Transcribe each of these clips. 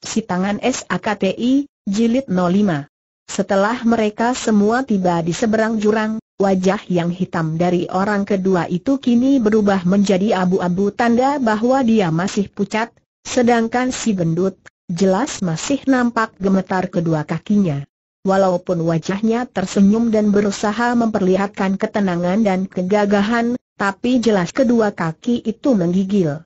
Si tangan SAKTI, Jilid 05 Setelah mereka semua tiba di seberang jurang, wajah yang hitam dari orang kedua itu kini berubah menjadi abu-abu tanda bahwa dia masih pucat, sedangkan si gendut, jelas masih nampak gemetar kedua kakinya. Walaupun wajahnya tersenyum dan berusaha memperlihatkan ketenangan dan kegagahan, tapi jelas kedua kaki itu menggigil.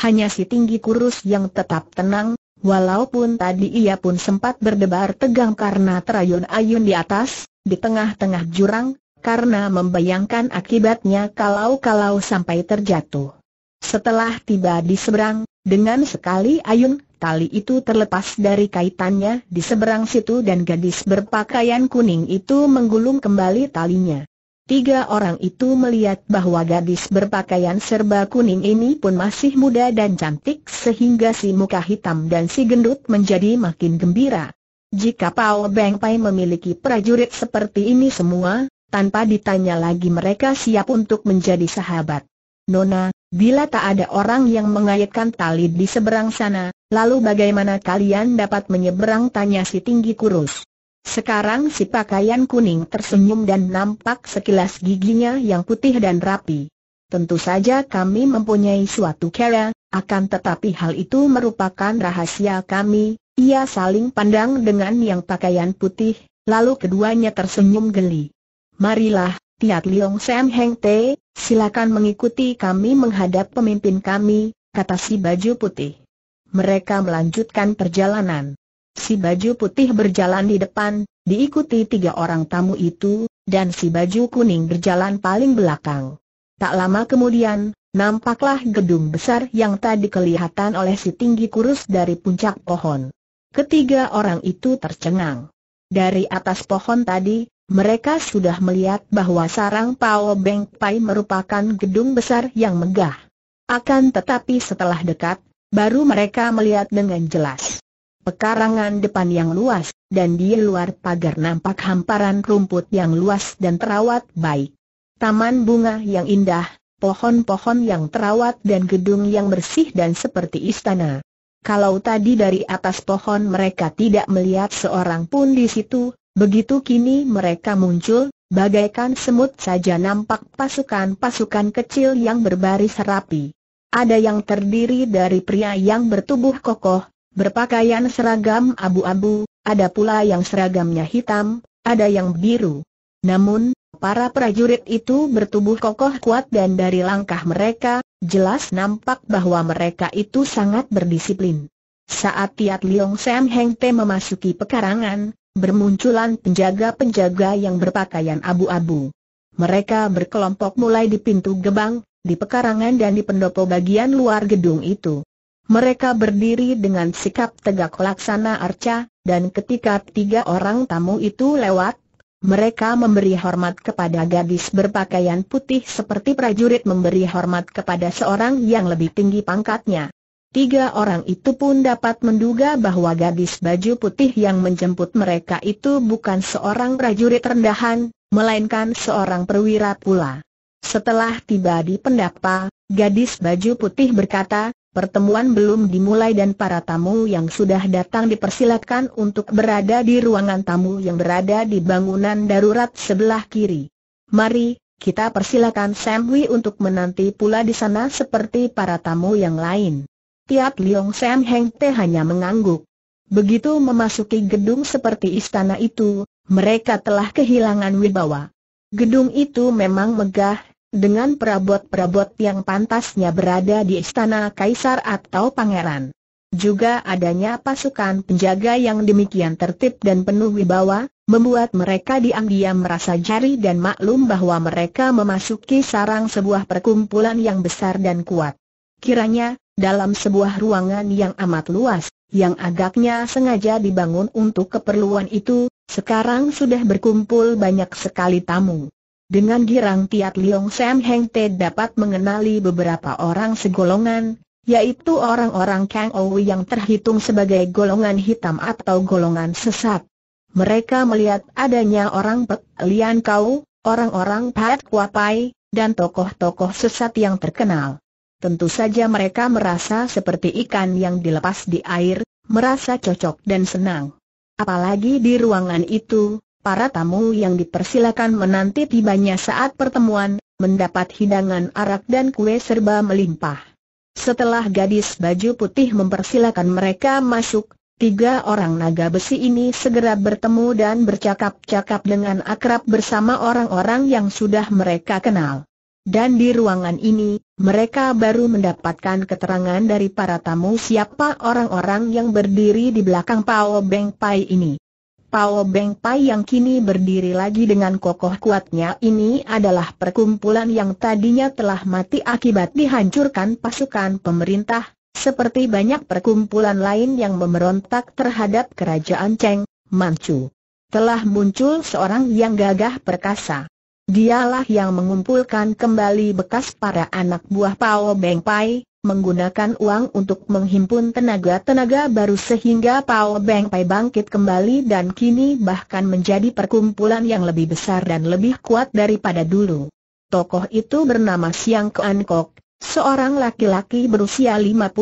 Hanya si tinggi kurus yang tetap tenang, Walaupun tadi ia pun sempat berdebar tegang karena terayun-ayun di atas, di tengah-tengah jurang, karena membayangkan akibatnya kalau-kalau sampai terjatuh. Setelah tiba di seberang, dengan sekali ayun, tali itu terlepas dari kaitannya di seberang situ dan gadis berpakaian kuning itu menggulung kembali talinya. Tiga orang itu melihat bahwa gadis berpakaian serba kuning ini pun masih muda dan cantik sehingga si muka hitam dan si gendut menjadi makin gembira. Jika Pao Beng Pai memiliki prajurit seperti ini semua, tanpa ditanya lagi mereka siap untuk menjadi sahabat. Nona, bila tak ada orang yang mengayatkan tali di seberang sana, lalu bagaimana kalian dapat menyeberang tanya si tinggi kurus? Sekarang si pakaian kuning tersenyum dan nampak sekilas giginya yang putih dan rapi. Tentu saja kami mempunyai suatu cara, akan tetapi hal itu merupakan rahasia kami. Ia saling pandang dengan yang pakaian putih, lalu keduanya tersenyum geli. Marilah, Tiat Liong Sam Heng Te, silakan mengikuti kami menghadap pemimpin kami, kata si baju putih. Mereka melanjutkan perjalanan si baju putih berjalan di depan, diikuti tiga orang tamu itu, dan si baju kuning berjalan paling belakang. Tak lama kemudian, nampaklah gedung besar yang tadi kelihatan oleh si tinggi kurus dari puncak pohon. Ketiga orang itu tercengang. Dari atas pohon tadi, mereka sudah melihat bahwa sarang Pao Beng Pai merupakan gedung besar yang megah. Akan tetapi setelah dekat, baru mereka melihat dengan jelas pekarangan depan yang luas, dan di luar pagar nampak hamparan rumput yang luas dan terawat baik. Taman bunga yang indah, pohon-pohon yang terawat dan gedung yang bersih dan seperti istana. Kalau tadi dari atas pohon mereka tidak melihat seorang pun di situ, begitu kini mereka muncul, bagaikan semut saja nampak pasukan-pasukan kecil yang berbaris rapi. Ada yang terdiri dari pria yang bertubuh kokoh, berpakaian seragam abu-abu, ada pula yang seragamnya hitam, ada yang biru. Namun, para prajurit itu bertubuh kokoh kuat dan dari langkah mereka, jelas nampak bahwa mereka itu sangat berdisiplin. Saat Tiat Liong Sam Heng Te memasuki pekarangan, bermunculan penjaga-penjaga yang berpakaian abu-abu. Mereka berkelompok mulai di pintu gebang, di pekarangan dan di pendopo bagian luar gedung itu. Mereka berdiri dengan sikap tegak laksana arca, dan ketika tiga orang tamu itu lewat, mereka memberi hormat kepada gadis berpakaian putih seperti prajurit memberi hormat kepada seorang yang lebih tinggi pangkatnya. Tiga orang itu pun dapat menduga bahwa gadis baju putih yang menjemput mereka itu bukan seorang prajurit rendahan, melainkan seorang perwira pula. Setelah tiba di pendapa, gadis baju putih berkata, Pertemuan belum dimulai dan para tamu yang sudah datang dipersilakan untuk berada di ruangan tamu yang berada di bangunan darurat sebelah kiri. Mari, kita persilakan Sam untuk menanti pula di sana seperti para tamu yang lain. Tiap Liong Sam Heng Te hanya mengangguk. Begitu memasuki gedung seperti istana itu, mereka telah kehilangan wibawa. Gedung itu memang megah, dengan perabot-perabot yang pantasnya berada di istana kaisar atau pangeran. Juga adanya pasukan penjaga yang demikian tertib dan penuh wibawa, membuat mereka diam-diam merasa jari dan maklum bahwa mereka memasuki sarang sebuah perkumpulan yang besar dan kuat. Kiranya, dalam sebuah ruangan yang amat luas, yang agaknya sengaja dibangun untuk keperluan itu, sekarang sudah berkumpul banyak sekali tamu. Dengan girang Tiat Liong Sam Heng Te dapat mengenali beberapa orang segolongan, yaitu orang-orang Kang Owi yang terhitung sebagai golongan hitam atau golongan sesat. Mereka melihat adanya orang Pek Lian Kau, orang-orang Pat Kuapai, dan tokoh-tokoh sesat yang terkenal. Tentu saja mereka merasa seperti ikan yang dilepas di air, merasa cocok dan senang. Apalagi di ruangan itu, Para tamu yang dipersilakan menanti tibanya saat pertemuan, mendapat hidangan arak dan kue serba melimpah. Setelah gadis baju putih mempersilakan mereka masuk, tiga orang naga besi ini segera bertemu dan bercakap-cakap dengan akrab bersama orang-orang yang sudah mereka kenal. Dan di ruangan ini, mereka baru mendapatkan keterangan dari para tamu siapa orang-orang yang berdiri di belakang Pao Beng Pai ini. Pao Beng Pai yang kini berdiri lagi dengan kokoh kuatnya ini adalah perkumpulan yang tadinya telah mati akibat dihancurkan pasukan pemerintah, seperti banyak perkumpulan lain yang memberontak terhadap kerajaan Cheng, Manchu. Telah muncul seorang yang gagah perkasa. Dialah yang mengumpulkan kembali bekas para anak buah Pao Beng Pai, menggunakan uang untuk menghimpun tenaga-tenaga baru sehingga Pao Beng Pai bangkit kembali dan kini bahkan menjadi perkumpulan yang lebih besar dan lebih kuat daripada dulu. Tokoh itu bernama Siang Kuan Kok, Seorang laki-laki berusia 55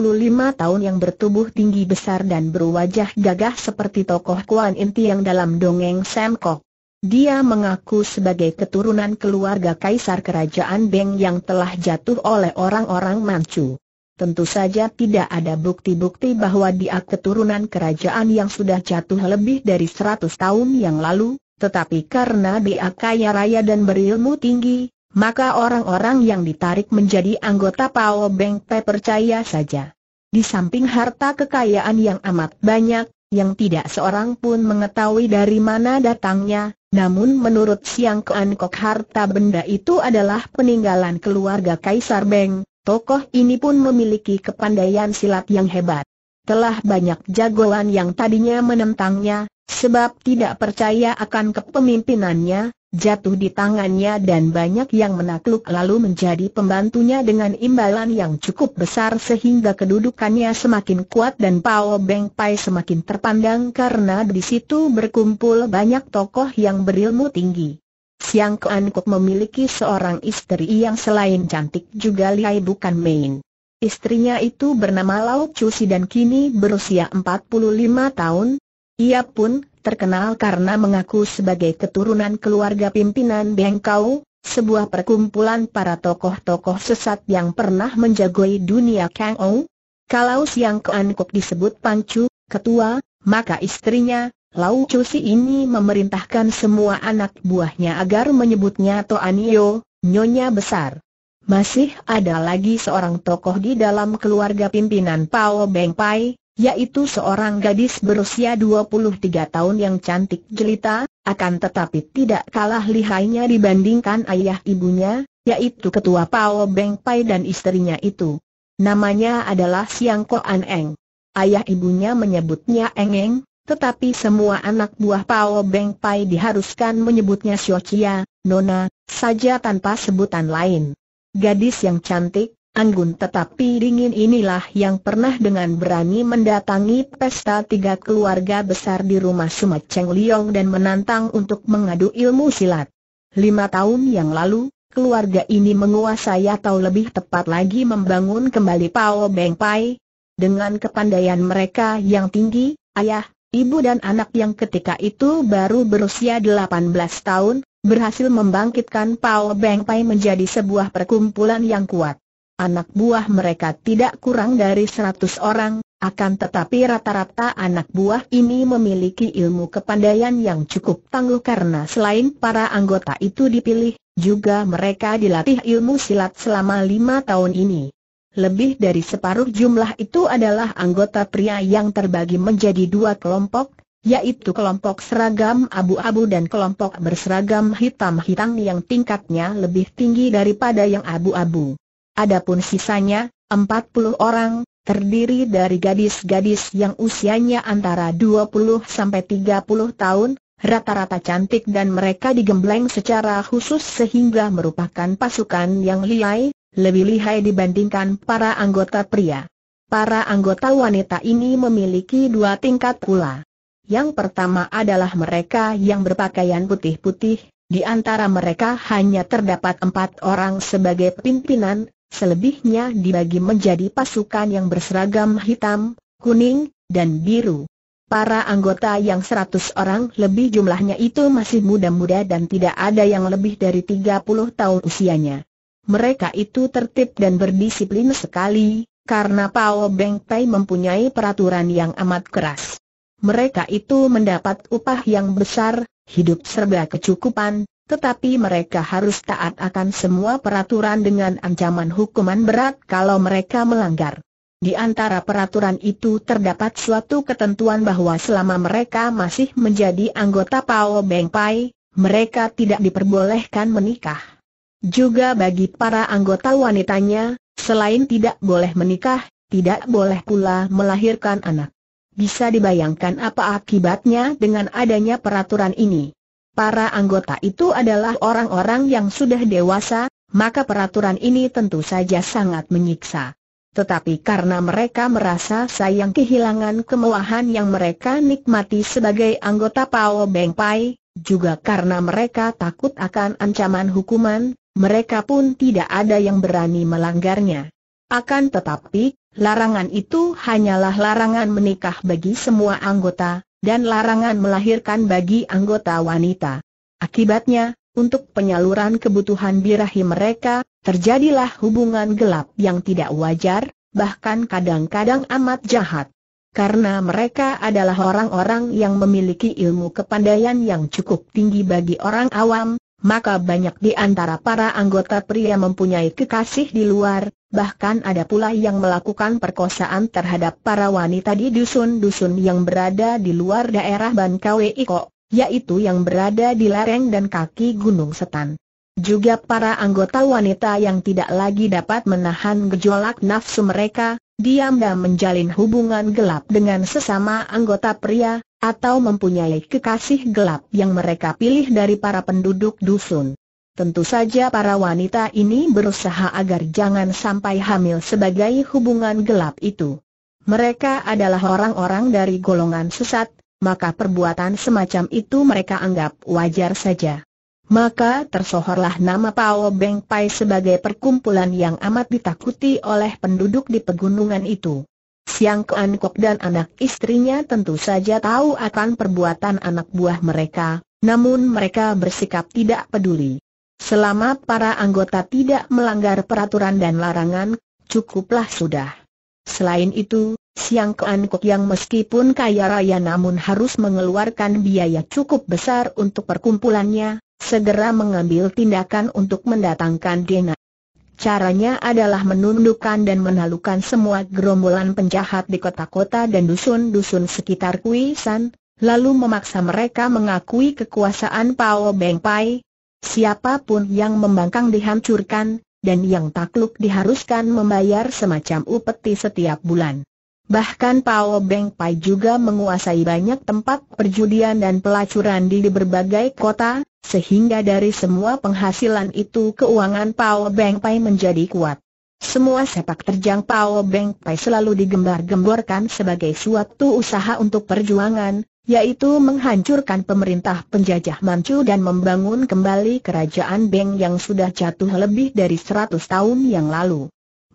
tahun yang bertubuh tinggi besar dan berwajah gagah seperti tokoh Kuan Inti yang dalam dongeng Kok. Dia mengaku sebagai keturunan keluarga kaisar kerajaan Beng yang telah jatuh oleh orang-orang Manchu. Tentu saja tidak ada bukti-bukti bahwa dia keturunan kerajaan yang sudah jatuh lebih dari 100 tahun yang lalu, tetapi karena dia kaya raya dan berilmu tinggi, maka orang-orang yang ditarik menjadi anggota Pao Beng Pe percaya saja. Di samping harta kekayaan yang amat banyak, yang tidak seorang pun mengetahui dari mana datangnya, namun menurut Siang Kean Kok harta benda itu adalah peninggalan keluarga Kaisar Beng, Tokoh ini pun memiliki kepandaian silat yang hebat. Telah banyak jagoan yang tadinya menentangnya, sebab tidak percaya akan kepemimpinannya, jatuh di tangannya dan banyak yang menakluk lalu menjadi pembantunya dengan imbalan yang cukup besar sehingga kedudukannya semakin kuat dan Pao Beng Pai semakin terpandang karena di situ berkumpul banyak tokoh yang berilmu tinggi. Siang Kuan memiliki seorang istri yang selain cantik juga lihai bukan main. Istrinya itu bernama Lau Cusi dan kini berusia 45 tahun. Ia pun terkenal karena mengaku sebagai keturunan keluarga pimpinan Bengkau, sebuah perkumpulan para tokoh-tokoh sesat yang pernah menjagoi dunia Kang Ou. Kalau Siang Kuan disebut Pangcu, ketua, maka istrinya, Lau Cusi ini memerintahkan semua anak buahnya agar menyebutnya Toanio, Nyonya Besar. Masih ada lagi seorang tokoh di dalam keluarga pimpinan Pao Beng Pai, yaitu seorang gadis berusia 23 tahun yang cantik jelita, akan tetapi tidak kalah lihainya dibandingkan ayah ibunya, yaitu ketua Pao Beng Pai dan istrinya itu. Namanya adalah Siang Ko An Eng. Ayah ibunya menyebutnya Eng Eng, tetapi semua anak buah Pao Beng Pai diharuskan menyebutnya Chia, Nona, saja tanpa sebutan lain. Gadis yang cantik, anggun tetapi dingin inilah yang pernah dengan berani mendatangi pesta tiga keluarga besar di rumah Sumat Cheng Liong dan menantang untuk mengadu ilmu silat. Lima tahun yang lalu, keluarga ini menguasai atau lebih tepat lagi membangun kembali Pao Beng Pai. Dengan kepandaian mereka yang tinggi, ayah, Ibu dan anak yang ketika itu baru berusia 18 tahun, berhasil membangkitkan Pao Beng Pai menjadi sebuah perkumpulan yang kuat. Anak buah mereka tidak kurang dari 100 orang, akan tetapi rata-rata anak buah ini memiliki ilmu kepandaian yang cukup tangguh karena selain para anggota itu dipilih, juga mereka dilatih ilmu silat selama lima tahun ini. Lebih dari separuh jumlah itu adalah anggota pria yang terbagi menjadi dua kelompok, yaitu kelompok seragam abu-abu dan kelompok berseragam hitam-hitam yang tingkatnya lebih tinggi daripada yang abu-abu. Adapun sisanya, 40 orang, terdiri dari gadis-gadis yang usianya antara 20 sampai 30 tahun, rata-rata cantik dan mereka digembleng secara khusus sehingga merupakan pasukan yang liai, lebih lihai dibandingkan para anggota pria. Para anggota wanita ini memiliki dua tingkat pula. Yang pertama adalah mereka yang berpakaian putih-putih, di antara mereka hanya terdapat empat orang sebagai pimpinan, selebihnya dibagi menjadi pasukan yang berseragam hitam, kuning, dan biru. Para anggota yang seratus orang lebih jumlahnya itu masih muda-muda dan tidak ada yang lebih dari tiga puluh tahun usianya mereka itu tertib dan berdisiplin sekali, karena Pao Beng Pei mempunyai peraturan yang amat keras. Mereka itu mendapat upah yang besar, hidup serba kecukupan, tetapi mereka harus taat akan semua peraturan dengan ancaman hukuman berat kalau mereka melanggar. Di antara peraturan itu terdapat suatu ketentuan bahwa selama mereka masih menjadi anggota Pao Beng Pai, mereka tidak diperbolehkan menikah. Juga bagi para anggota wanitanya, selain tidak boleh menikah, tidak boleh pula melahirkan anak. Bisa dibayangkan apa akibatnya dengan adanya peraturan ini. Para anggota itu adalah orang-orang yang sudah dewasa, maka peraturan ini tentu saja sangat menyiksa. Tetapi karena mereka merasa sayang kehilangan kemewahan yang mereka nikmati sebagai anggota Pao Beng Pai, juga karena mereka takut akan ancaman hukuman, mereka pun tidak ada yang berani melanggarnya. Akan tetapi, larangan itu hanyalah larangan menikah bagi semua anggota, dan larangan melahirkan bagi anggota wanita. Akibatnya, untuk penyaluran kebutuhan birahi mereka, terjadilah hubungan gelap yang tidak wajar, bahkan kadang-kadang amat jahat. Karena mereka adalah orang-orang yang memiliki ilmu kepandaian yang cukup tinggi bagi orang awam, maka banyak di antara para anggota pria mempunyai kekasih di luar, bahkan ada pula yang melakukan perkosaan terhadap para wanita di dusun-dusun yang berada di luar daerah Bankawe Iko, yaitu yang berada di lereng dan kaki Gunung Setan. Juga para anggota wanita yang tidak lagi dapat menahan gejolak nafsu mereka, diam dan menjalin hubungan gelap dengan sesama anggota pria, atau mempunyai kekasih gelap yang mereka pilih dari para penduduk dusun. Tentu saja para wanita ini berusaha agar jangan sampai hamil sebagai hubungan gelap itu. Mereka adalah orang-orang dari golongan sesat, maka perbuatan semacam itu mereka anggap wajar saja. Maka tersohorlah nama Pao Beng Pai sebagai perkumpulan yang amat ditakuti oleh penduduk di pegunungan itu. Siang Kuan dan anak istrinya tentu saja tahu akan perbuatan anak buah mereka, namun mereka bersikap tidak peduli. Selama para anggota tidak melanggar peraturan dan larangan, cukuplah sudah. Selain itu, Siang Kuan yang meskipun kaya raya namun harus mengeluarkan biaya cukup besar untuk perkumpulannya, segera mengambil tindakan untuk mendatangkan Dena Caranya adalah menundukkan dan menalukan semua gerombolan penjahat di kota-kota dan dusun-dusun sekitar Kuisan, lalu memaksa mereka mengakui kekuasaan Pao Beng Pai. Siapapun yang membangkang dihancurkan, dan yang takluk diharuskan membayar semacam upeti setiap bulan. Bahkan Pao Beng Pai juga menguasai banyak tempat perjudian dan pelacuran di berbagai kota, sehingga dari semua penghasilan itu keuangan Pao Bank Pai menjadi kuat. Semua sepak terjang Pao Bank Pai selalu digembar-gemborkan sebagai suatu usaha untuk perjuangan, yaitu menghancurkan pemerintah penjajah Manchu dan membangun kembali kerajaan Beng yang sudah jatuh lebih dari 100 tahun yang lalu.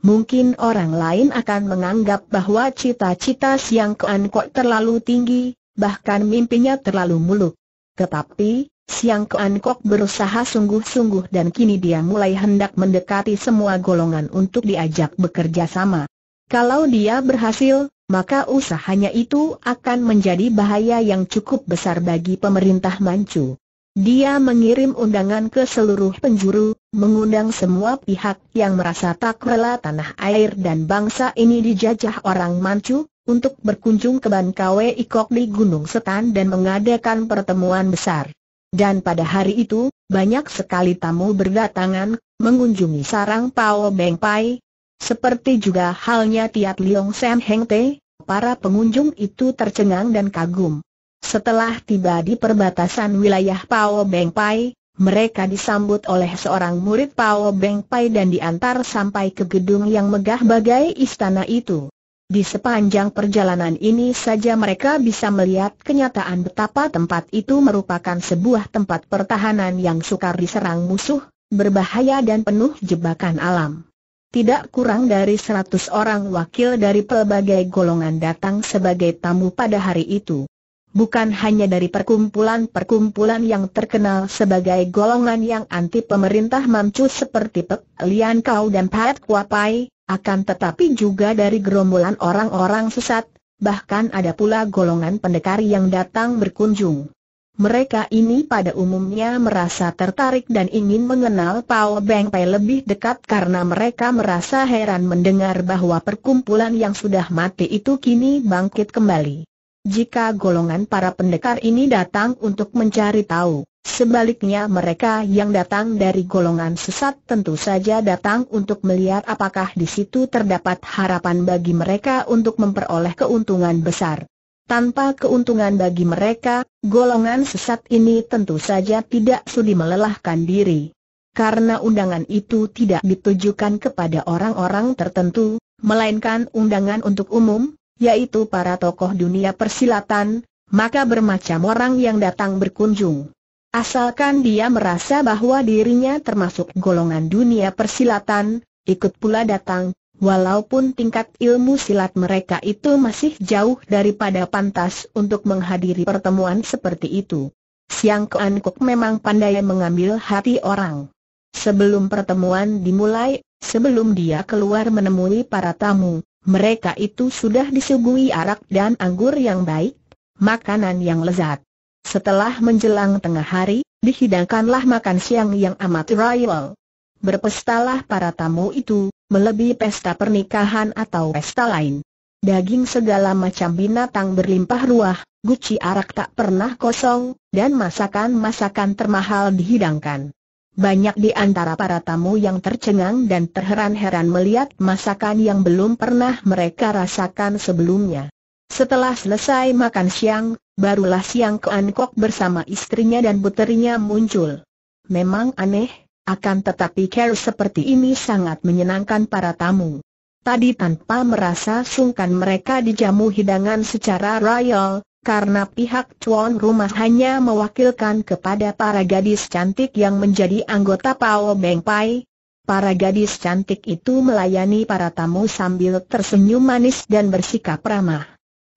Mungkin orang lain akan menganggap bahwa cita-cita Siang Kuan Kok terlalu tinggi, bahkan mimpinya terlalu muluk. Tetapi, Siang Kuan berusaha sungguh-sungguh dan kini dia mulai hendak mendekati semua golongan untuk diajak bekerja sama. Kalau dia berhasil, maka usahanya itu akan menjadi bahaya yang cukup besar bagi pemerintah Manchu. Dia mengirim undangan ke seluruh penjuru, mengundang semua pihak yang merasa tak rela tanah air dan bangsa ini dijajah orang Manchu, untuk berkunjung ke Bankawe Ikok di Gunung Setan dan mengadakan pertemuan besar. Dan pada hari itu, banyak sekali tamu berdatangan, mengunjungi sarang Pao Beng Pai. Seperti juga halnya Tiat Liong Sam Heng Te, para pengunjung itu tercengang dan kagum. Setelah tiba di perbatasan wilayah Pao Beng Pai, mereka disambut oleh seorang murid Pao Beng Pai dan diantar sampai ke gedung yang megah bagai istana itu. Di sepanjang perjalanan ini saja mereka bisa melihat kenyataan betapa tempat itu merupakan sebuah tempat pertahanan yang sukar diserang musuh, berbahaya dan penuh jebakan alam. Tidak kurang dari seratus orang wakil dari pelbagai golongan datang sebagai tamu pada hari itu. Bukan hanya dari perkumpulan-perkumpulan yang terkenal sebagai golongan yang anti pemerintah mamcu seperti Pek Lian Kau dan Pat Kuapai, akan tetapi juga dari gerombolan orang-orang sesat, bahkan ada pula golongan pendekar yang datang berkunjung. Mereka ini pada umumnya merasa tertarik dan ingin mengenal Pao Beng Pai lebih dekat karena mereka merasa heran mendengar bahwa perkumpulan yang sudah mati itu kini bangkit kembali. Jika golongan para pendekar ini datang untuk mencari tahu Sebaliknya mereka yang datang dari golongan sesat tentu saja datang untuk melihat apakah di situ terdapat harapan bagi mereka untuk memperoleh keuntungan besar. Tanpa keuntungan bagi mereka, golongan sesat ini tentu saja tidak sudi melelahkan diri. Karena undangan itu tidak ditujukan kepada orang-orang tertentu, melainkan undangan untuk umum, yaitu para tokoh dunia persilatan, maka bermacam orang yang datang berkunjung. Asalkan dia merasa bahwa dirinya termasuk golongan dunia persilatan, ikut pula datang, walaupun tingkat ilmu silat mereka itu masih jauh daripada pantas untuk menghadiri pertemuan seperti itu. Siang Kuan Kuk memang pandai mengambil hati orang. Sebelum pertemuan dimulai, sebelum dia keluar menemui para tamu, mereka itu sudah disuguhi arak dan anggur yang baik, makanan yang lezat. Setelah menjelang tengah hari, dihidangkanlah makan siang yang amat royal. Berpestalah para tamu itu, melebihi pesta pernikahan atau pesta lain. Daging segala macam binatang berlimpah ruah, guci arak tak pernah kosong, dan masakan-masakan termahal dihidangkan. Banyak di antara para tamu yang tercengang dan terheran-heran melihat masakan yang belum pernah mereka rasakan sebelumnya. Setelah selesai makan siang, barulah Siang Kuan Kok bersama istrinya dan puterinya muncul. Memang aneh, akan tetapi care seperti ini sangat menyenangkan para tamu. Tadi tanpa merasa sungkan mereka dijamu hidangan secara royal, karena pihak tuan rumah hanya mewakilkan kepada para gadis cantik yang menjadi anggota Pao Beng Pai, Para gadis cantik itu melayani para tamu sambil tersenyum manis dan bersikap ramah.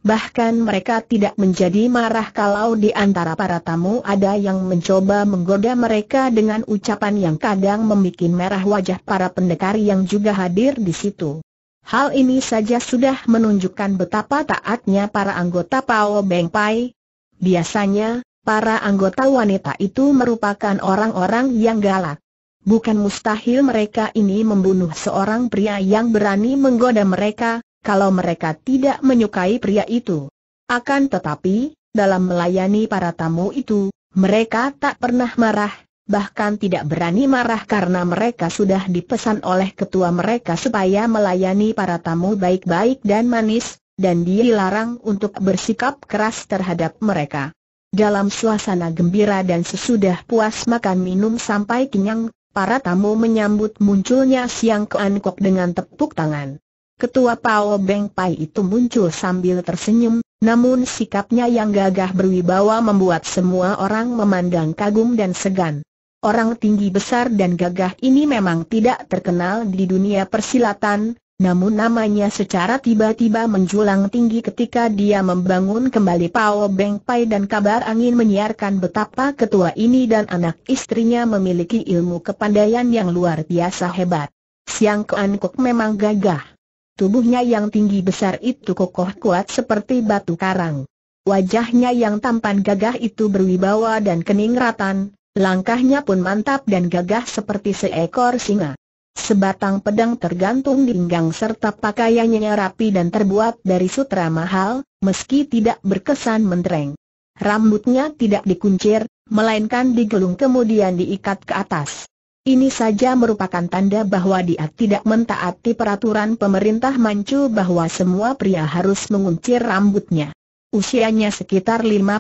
Bahkan mereka tidak menjadi marah kalau di antara para tamu ada yang mencoba menggoda mereka dengan ucapan yang kadang membuat merah wajah para pendekar yang juga hadir di situ. Hal ini saja sudah menunjukkan betapa taatnya para anggota Pao Beng Pai. Biasanya, para anggota wanita itu merupakan orang-orang yang galak. Bukan mustahil mereka ini membunuh seorang pria yang berani menggoda mereka, kalau mereka tidak menyukai pria itu. Akan tetapi, dalam melayani para tamu itu, mereka tak pernah marah, bahkan tidak berani marah karena mereka sudah dipesan oleh ketua mereka supaya melayani para tamu baik-baik dan manis, dan dilarang untuk bersikap keras terhadap mereka. Dalam suasana gembira dan sesudah puas makan minum sampai kenyang, para tamu menyambut munculnya Siang keankok dengan tepuk tangan. Ketua Pao Beng Pai itu muncul sambil tersenyum, namun sikapnya yang gagah berwibawa membuat semua orang memandang kagum dan segan. Orang tinggi besar dan gagah ini memang tidak terkenal di dunia persilatan, namun namanya secara tiba-tiba menjulang tinggi ketika dia membangun kembali Pao Beng Pai dan kabar angin menyiarkan betapa ketua ini dan anak istrinya memiliki ilmu kepandaian yang luar biasa hebat. Siang Kean Kok memang gagah. Tubuhnya yang tinggi besar itu kokoh kuat seperti batu karang. Wajahnya yang tampan gagah itu berwibawa dan kening ratan, langkahnya pun mantap dan gagah seperti seekor singa. Sebatang pedang tergantung di pinggang serta pakaiannya rapi dan terbuat dari sutra mahal, meski tidak berkesan mentereng. Rambutnya tidak dikuncir, melainkan digelung kemudian diikat ke atas. Ini saja merupakan tanda bahwa dia tidak mentaati peraturan pemerintah Manchu bahwa semua pria harus menguncir rambutnya. Usianya sekitar 55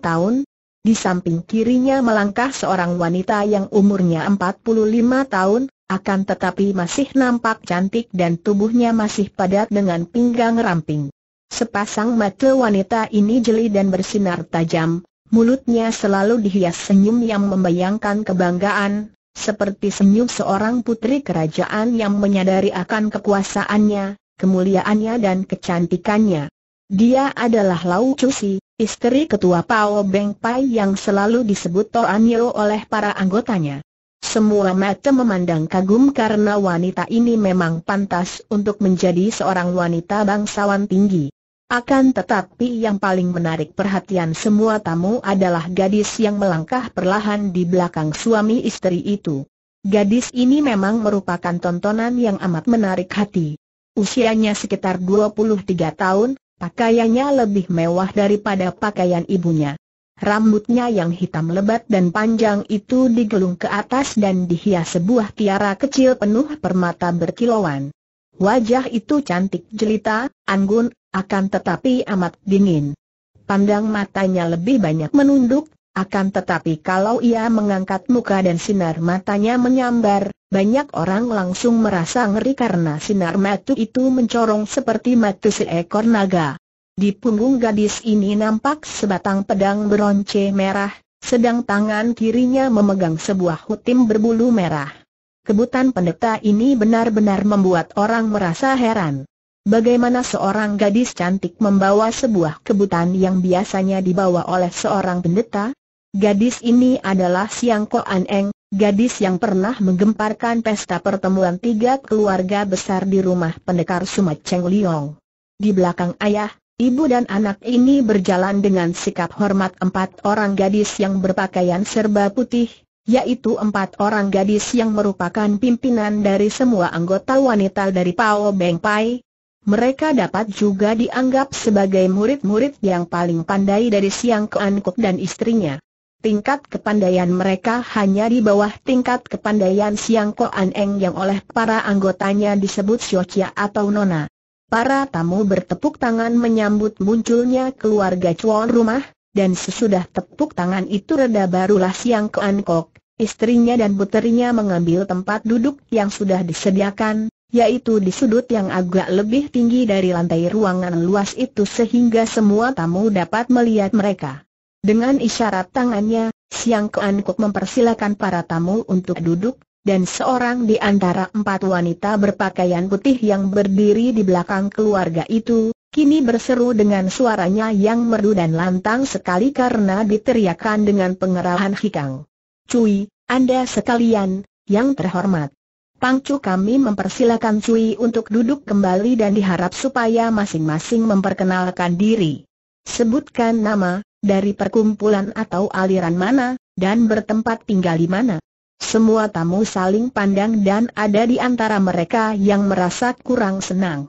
tahun. Di samping kirinya melangkah seorang wanita yang umurnya 45 tahun, akan tetapi masih nampak cantik dan tubuhnya masih padat dengan pinggang ramping. Sepasang mata wanita ini jeli dan bersinar tajam, mulutnya selalu dihias senyum yang membayangkan kebanggaan, seperti senyum seorang putri kerajaan yang menyadari akan kekuasaannya, kemuliaannya dan kecantikannya. Dia adalah Lau Cusi, istri ketua Pao Beng Pai yang selalu disebut An Yeo oleh para anggotanya. Semua mata memandang kagum karena wanita ini memang pantas untuk menjadi seorang wanita bangsawan tinggi. Akan tetapi yang paling menarik perhatian semua tamu adalah gadis yang melangkah perlahan di belakang suami istri itu. Gadis ini memang merupakan tontonan yang amat menarik hati. Usianya sekitar 23 tahun, pakaiannya lebih mewah daripada pakaian ibunya. Rambutnya yang hitam lebat dan panjang itu digelung ke atas dan dihias sebuah tiara kecil penuh permata berkilauan. Wajah itu cantik jelita, anggun, akan tetapi amat dingin. Pandang matanya lebih banyak menunduk, akan tetapi kalau ia mengangkat muka dan sinar matanya menyambar, banyak orang langsung merasa ngeri karena sinar matu itu mencorong seperti matu seekor naga. Di punggung gadis ini nampak sebatang pedang beronce merah, sedang tangan kirinya memegang sebuah hutim berbulu merah. Kebutan pendeta ini benar-benar membuat orang merasa heran. Bagaimana seorang gadis cantik membawa sebuah kebutan yang biasanya dibawa oleh seorang pendeta? Gadis ini adalah Siang Ko An Eng, gadis yang pernah menggemparkan pesta pertemuan tiga keluarga besar di rumah pendekar Sumat Cheng Liong. Di belakang ayah, ibu dan anak ini berjalan dengan sikap hormat empat orang gadis yang berpakaian serba putih, yaitu empat orang gadis yang merupakan pimpinan dari semua anggota wanita dari Pao Beng Pai. Mereka dapat juga dianggap sebagai murid-murid yang paling pandai dari Siang Kean Kuk dan istrinya. Tingkat kepandaian mereka hanya di bawah tingkat kepandaian Siang Koan Eng yang oleh para anggotanya disebut Siocia atau Nona. Para tamu bertepuk tangan menyambut munculnya keluarga Chuan rumah, dan sesudah tepuk tangan itu reda barulah Siang ke Ankok, istrinya dan puterinya mengambil tempat duduk yang sudah disediakan, yaitu di sudut yang agak lebih tinggi dari lantai ruangan luas itu sehingga semua tamu dapat melihat mereka. Dengan isyarat tangannya, Siang Kean Kok mempersilakan para tamu untuk duduk, dan seorang di antara empat wanita berpakaian putih yang berdiri di belakang keluarga itu, Kini berseru dengan suaranya yang merdu dan lantang sekali karena diteriakkan dengan pengerahan hikang. Cui, Anda sekalian, yang terhormat. Pangcu kami mempersilakan Cui untuk duduk kembali dan diharap supaya masing-masing memperkenalkan diri. Sebutkan nama, dari perkumpulan atau aliran mana, dan bertempat tinggal di mana. Semua tamu saling pandang dan ada di antara mereka yang merasa kurang senang.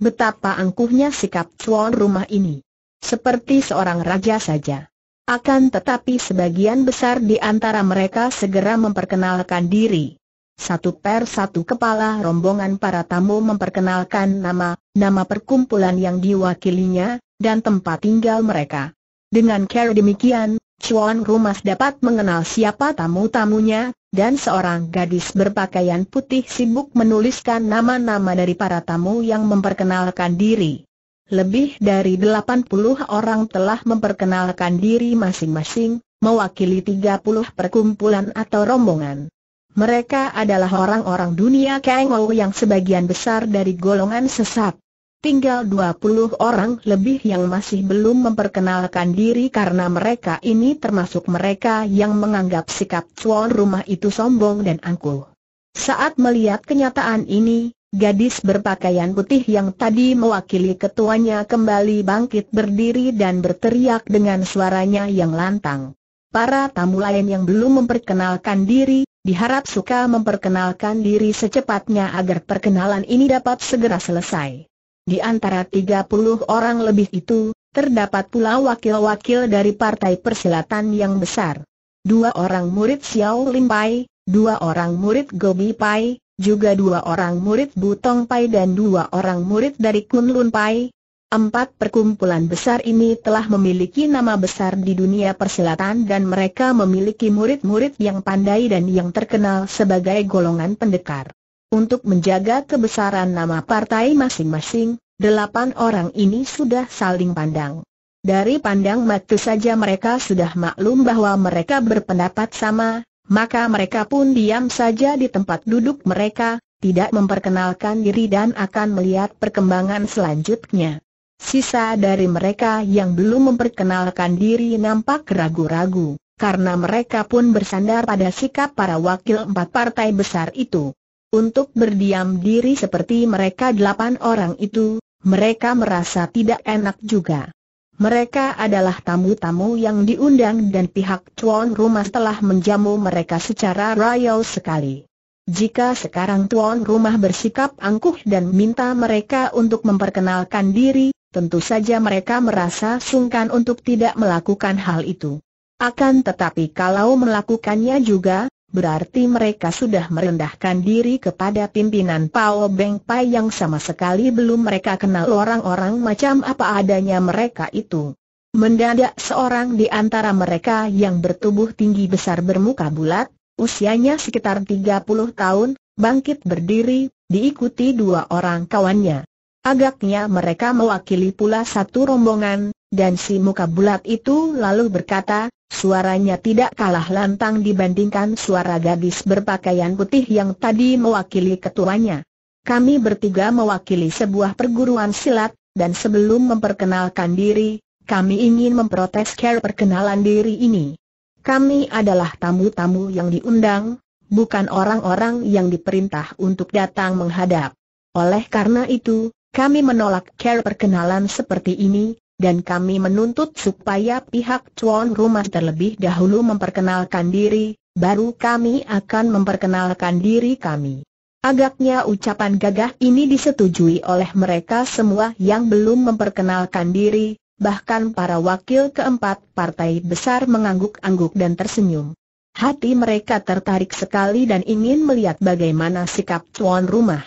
Betapa angkuhnya sikap cuan rumah ini. Seperti seorang raja saja. Akan tetapi sebagian besar di antara mereka segera memperkenalkan diri. Satu per satu kepala rombongan para tamu memperkenalkan nama, nama perkumpulan yang diwakilinya, dan tempat tinggal mereka. Dengan cara demikian, Chuan Rumah dapat mengenal siapa tamu-tamunya, dan seorang gadis berpakaian putih sibuk menuliskan nama-nama dari para tamu yang memperkenalkan diri. Lebih dari 80 orang telah memperkenalkan diri masing-masing, mewakili 30 perkumpulan atau rombongan. Mereka adalah orang-orang dunia Kengou yang sebagian besar dari golongan sesat. Tinggal 20 orang lebih yang masih belum memperkenalkan diri karena mereka ini termasuk mereka yang menganggap sikap tuan rumah itu sombong dan angkuh. Saat melihat kenyataan ini, gadis berpakaian putih yang tadi mewakili ketuanya kembali bangkit berdiri dan berteriak dengan suaranya yang lantang. Para tamu lain yang belum memperkenalkan diri, diharap suka memperkenalkan diri secepatnya agar perkenalan ini dapat segera selesai. Di antara 30 orang lebih itu, terdapat pula wakil-wakil dari Partai Persilatan yang besar. Dua orang murid Xiao Lin Pai, dua orang murid Gobi Pai, juga dua orang murid Butong Pai dan dua orang murid dari Kun Lun Pai. Empat perkumpulan besar ini telah memiliki nama besar di dunia persilatan dan mereka memiliki murid-murid yang pandai dan yang terkenal sebagai golongan pendekar. Untuk menjaga kebesaran nama partai masing-masing, delapan orang ini sudah saling pandang. Dari pandang mata saja mereka sudah maklum bahwa mereka berpendapat sama, maka mereka pun diam saja di tempat duduk mereka, tidak memperkenalkan diri dan akan melihat perkembangan selanjutnya. Sisa dari mereka yang belum memperkenalkan diri nampak ragu-ragu, karena mereka pun bersandar pada sikap para wakil empat partai besar itu. Untuk berdiam diri seperti mereka delapan orang itu, mereka merasa tidak enak juga. Mereka adalah tamu-tamu yang diundang dan pihak tuan rumah telah menjamu mereka secara royal sekali. Jika sekarang tuan rumah bersikap angkuh dan minta mereka untuk memperkenalkan diri, tentu saja mereka merasa sungkan untuk tidak melakukan hal itu. Akan tetapi kalau melakukannya juga, berarti mereka sudah merendahkan diri kepada pimpinan Pao Beng Pai yang sama sekali belum mereka kenal orang-orang macam apa adanya mereka itu. Mendadak seorang di antara mereka yang bertubuh tinggi besar bermuka bulat, usianya sekitar 30 tahun, bangkit berdiri, diikuti dua orang kawannya. Agaknya mereka mewakili pula satu rombongan, dan si muka bulat itu lalu berkata, suaranya tidak kalah lantang dibandingkan suara gadis berpakaian putih yang tadi mewakili ketuanya. Kami bertiga mewakili sebuah perguruan silat, dan sebelum memperkenalkan diri, kami ingin memprotes care perkenalan diri ini. Kami adalah tamu-tamu yang diundang, bukan orang-orang yang diperintah untuk datang menghadap. Oleh karena itu, kami menolak care perkenalan seperti ini, dan kami menuntut supaya pihak tuan rumah terlebih dahulu memperkenalkan diri, baru kami akan memperkenalkan diri kami. Agaknya ucapan gagah ini disetujui oleh mereka semua yang belum memperkenalkan diri, bahkan para wakil keempat partai besar mengangguk-angguk dan tersenyum. Hati mereka tertarik sekali dan ingin melihat bagaimana sikap tuan rumah.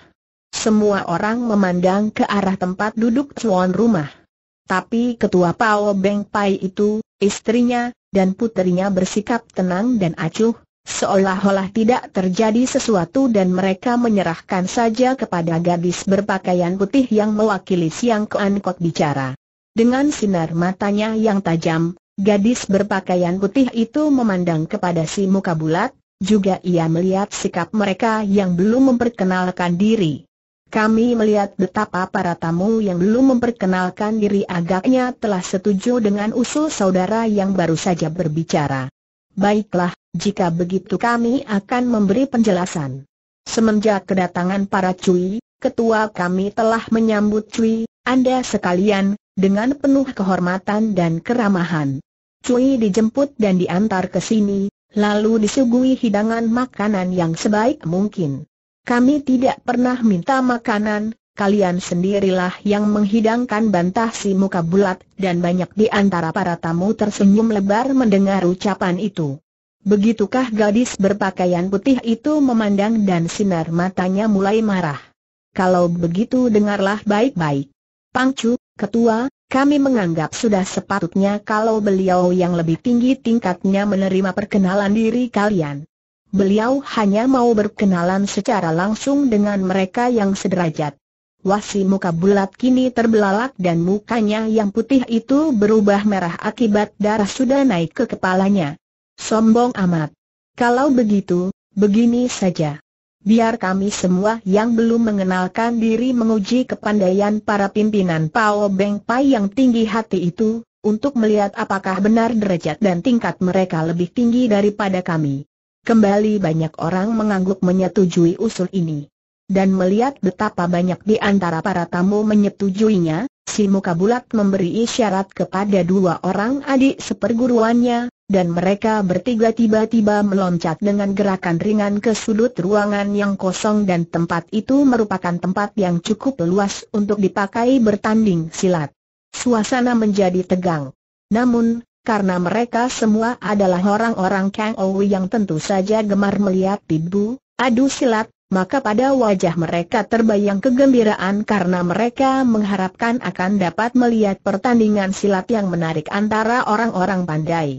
Semua orang memandang ke arah tempat duduk tuan rumah. Tapi ketua Pao Beng Pai itu, istrinya, dan putrinya bersikap tenang dan acuh, seolah-olah tidak terjadi sesuatu dan mereka menyerahkan saja kepada gadis berpakaian putih yang mewakili Siang Kuan bicara. Dengan sinar matanya yang tajam, gadis berpakaian putih itu memandang kepada si muka bulat, juga ia melihat sikap mereka yang belum memperkenalkan diri. Kami melihat betapa para tamu yang belum memperkenalkan diri agaknya telah setuju dengan usul saudara yang baru saja berbicara. Baiklah, jika begitu kami akan memberi penjelasan. Semenjak kedatangan para cuy, ketua kami telah menyambut cuy, Anda sekalian, dengan penuh kehormatan dan keramahan. Cui dijemput dan diantar ke sini, lalu disuguhi hidangan makanan yang sebaik mungkin. Kami tidak pernah minta makanan, kalian sendirilah yang menghidangkan bantah si muka bulat, dan banyak di antara para tamu tersenyum lebar mendengar ucapan itu. Begitukah gadis berpakaian putih itu memandang dan sinar matanya mulai marah. Kalau begitu dengarlah baik-baik. Pangcu, ketua, kami menganggap sudah sepatutnya kalau beliau yang lebih tinggi tingkatnya menerima perkenalan diri kalian beliau hanya mau berkenalan secara langsung dengan mereka yang sederajat. Wasi muka bulat kini terbelalak dan mukanya yang putih itu berubah merah akibat darah sudah naik ke kepalanya. Sombong amat. Kalau begitu, begini saja. Biar kami semua yang belum mengenalkan diri menguji kepandaian para pimpinan Pao Beng Pai yang tinggi hati itu, untuk melihat apakah benar derajat dan tingkat mereka lebih tinggi daripada kami. Kembali banyak orang mengangguk menyetujui usul ini. Dan melihat betapa banyak di antara para tamu menyetujuinya, si muka bulat memberi isyarat kepada dua orang adik seperguruannya, dan mereka bertiga tiba-tiba meloncat dengan gerakan ringan ke sudut ruangan yang kosong dan tempat itu merupakan tempat yang cukup luas untuk dipakai bertanding silat. Suasana menjadi tegang. Namun, karena mereka semua adalah orang-orang Kang Owi yang tentu saja gemar melihat Tibu, adu silat, maka pada wajah mereka terbayang kegembiraan karena mereka mengharapkan akan dapat melihat pertandingan silat yang menarik antara orang-orang pandai.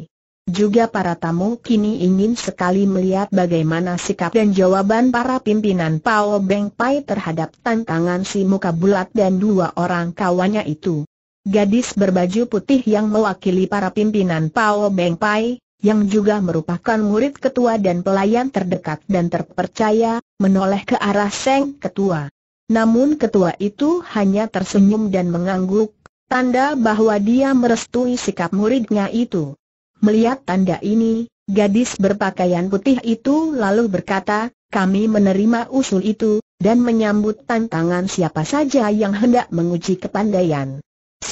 Juga para tamu kini ingin sekali melihat bagaimana sikap dan jawaban para pimpinan Pao Beng Pai terhadap tantangan si muka bulat dan dua orang kawannya itu. Gadis berbaju putih yang mewakili para pimpinan Pao Beng Pai, yang juga merupakan murid ketua dan pelayan terdekat dan terpercaya, menoleh ke arah Seng Ketua. Namun ketua itu hanya tersenyum dan mengangguk, tanda bahwa dia merestui sikap muridnya itu. Melihat tanda ini, gadis berpakaian putih itu lalu berkata, kami menerima usul itu, dan menyambut tantangan siapa saja yang hendak menguji kepandaian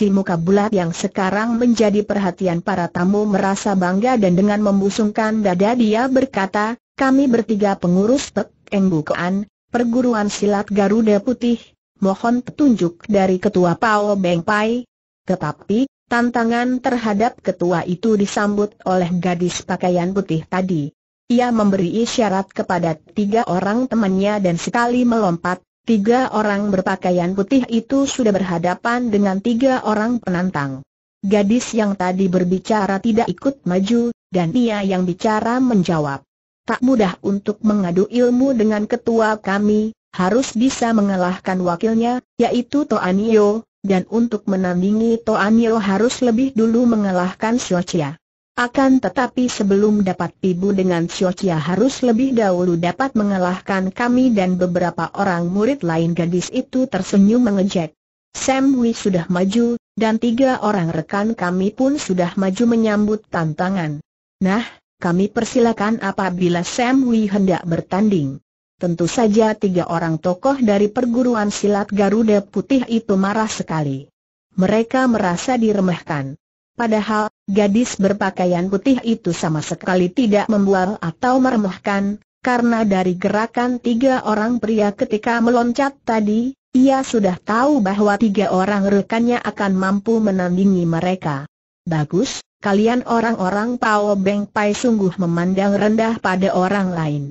si muka bulat yang sekarang menjadi perhatian para tamu merasa bangga dan dengan membusungkan dada dia berkata, kami bertiga pengurus Pek Engbukaan, perguruan silat Garuda Putih, mohon petunjuk dari Ketua Pao Beng Pai. Tetapi, tantangan terhadap ketua itu disambut oleh gadis pakaian putih tadi. Ia memberi isyarat kepada tiga orang temannya dan sekali melompat, Tiga orang berpakaian putih itu sudah berhadapan dengan tiga orang penantang. Gadis yang tadi berbicara tidak ikut maju, dan dia yang bicara menjawab. Tak mudah untuk mengadu ilmu dengan ketua kami, harus bisa mengalahkan wakilnya, yaitu Toanio, dan untuk menandingi Toanio harus lebih dulu mengalahkan Xiaochia. Akan tetapi sebelum dapat pibu dengan Siocia harus lebih dahulu dapat mengalahkan kami dan beberapa orang murid lain gadis itu tersenyum mengejek. Sam Hui sudah maju, dan tiga orang rekan kami pun sudah maju menyambut tantangan. Nah, kami persilakan apabila Sam Hui hendak bertanding. Tentu saja tiga orang tokoh dari perguruan silat Garuda Putih itu marah sekali. Mereka merasa diremehkan. Padahal, gadis berpakaian putih itu sama sekali tidak membual atau meremehkan, karena dari gerakan tiga orang pria ketika meloncat tadi, ia sudah tahu bahwa tiga orang rekannya akan mampu menandingi mereka. Bagus, kalian orang-orang Pao Beng Pai sungguh memandang rendah pada orang lain.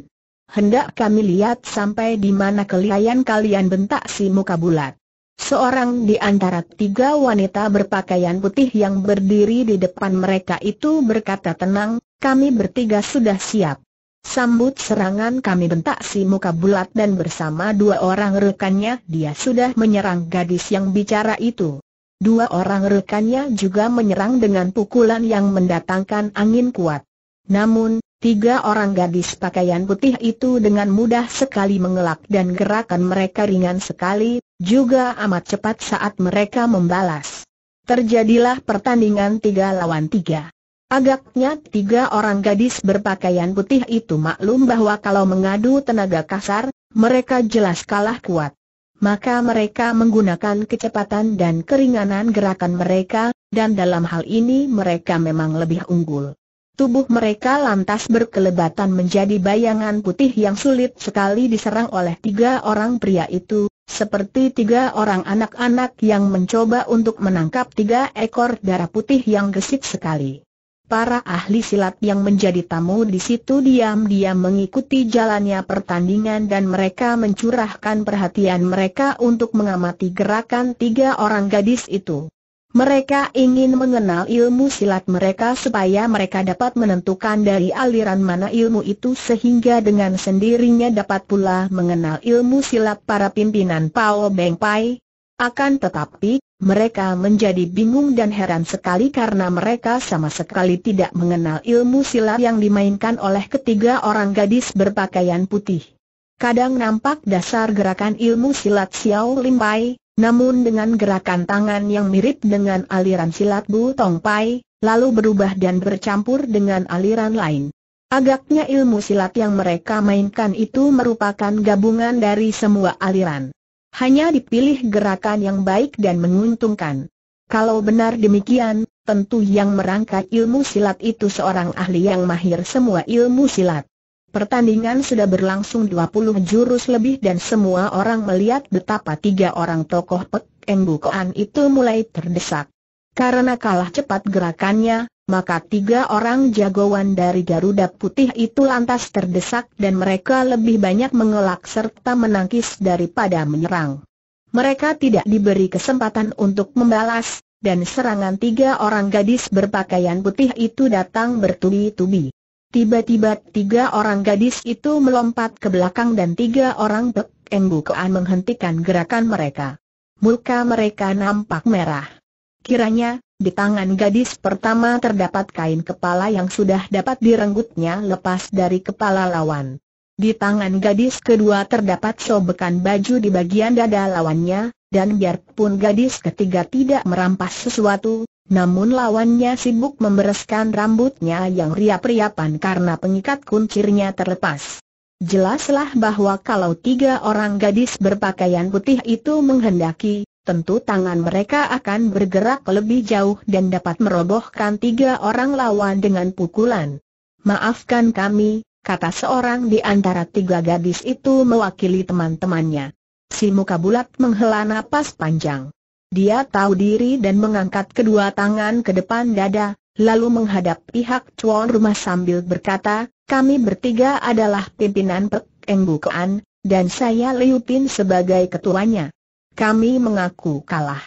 Hendak kami lihat sampai di mana kelihayan kalian bentak si muka bulat. Seorang di antara tiga wanita berpakaian putih yang berdiri di depan mereka itu berkata tenang, kami bertiga sudah siap. Sambut serangan kami bentak si muka bulat dan bersama dua orang rekannya dia sudah menyerang gadis yang bicara itu. Dua orang rekannya juga menyerang dengan pukulan yang mendatangkan angin kuat. Namun, Tiga orang gadis pakaian putih itu dengan mudah sekali mengelak dan gerakan mereka ringan sekali, juga amat cepat saat mereka membalas. Terjadilah pertandingan tiga lawan tiga. Agaknya tiga orang gadis berpakaian putih itu maklum bahwa kalau mengadu tenaga kasar, mereka jelas kalah kuat. Maka mereka menggunakan kecepatan dan keringanan gerakan mereka, dan dalam hal ini mereka memang lebih unggul. Tubuh mereka lantas berkelebatan menjadi bayangan putih yang sulit sekali diserang oleh tiga orang pria itu, seperti tiga orang anak-anak yang mencoba untuk menangkap tiga ekor darah putih yang gesit sekali. Para ahli silat yang menjadi tamu di situ diam-diam mengikuti jalannya pertandingan dan mereka mencurahkan perhatian mereka untuk mengamati gerakan tiga orang gadis itu. Mereka ingin mengenal ilmu silat mereka supaya mereka dapat menentukan dari aliran mana ilmu itu sehingga dengan sendirinya dapat pula mengenal ilmu silat para pimpinan Pao Beng Pai. Akan tetapi, mereka menjadi bingung dan heran sekali karena mereka sama sekali tidak mengenal ilmu silat yang dimainkan oleh ketiga orang gadis berpakaian putih. Kadang nampak dasar gerakan ilmu silat Xiao Pai. Namun dengan gerakan tangan yang mirip dengan aliran silat Bu Tong Pai, lalu berubah dan bercampur dengan aliran lain. Agaknya ilmu silat yang mereka mainkan itu merupakan gabungan dari semua aliran. Hanya dipilih gerakan yang baik dan menguntungkan. Kalau benar demikian, tentu yang merangkai ilmu silat itu seorang ahli yang mahir semua ilmu silat. Pertandingan sudah berlangsung 20 jurus lebih dan semua orang melihat betapa tiga orang tokoh Pek Koan itu mulai terdesak. Karena kalah cepat gerakannya, maka tiga orang jagoan dari Garuda Putih itu lantas terdesak dan mereka lebih banyak mengelak serta menangkis daripada menyerang. Mereka tidak diberi kesempatan untuk membalas, dan serangan tiga orang gadis berpakaian putih itu datang bertubi-tubi. Tiba-tiba tiga orang gadis itu melompat ke belakang dan tiga orang Pek Enggukoan menghentikan gerakan mereka. Muka mereka nampak merah. Kiranya, di tangan gadis pertama terdapat kain kepala yang sudah dapat direnggutnya lepas dari kepala lawan. Di tangan gadis kedua terdapat sobekan baju di bagian dada lawannya, dan biarpun gadis ketiga tidak merampas sesuatu, namun lawannya sibuk membereskan rambutnya yang riap-riapan karena pengikat kuncirnya terlepas. Jelaslah bahwa kalau tiga orang gadis berpakaian putih itu menghendaki, tentu tangan mereka akan bergerak lebih jauh dan dapat merobohkan tiga orang lawan dengan pukulan. Maafkan kami, kata seorang di antara tiga gadis itu mewakili teman-temannya. Si muka bulat menghela napas panjang. Dia tahu diri dan mengangkat kedua tangan ke depan dada, lalu menghadap pihak cuan rumah sambil berkata, kami bertiga adalah pimpinan Pek dan saya Liupin sebagai ketuanya. Kami mengaku kalah.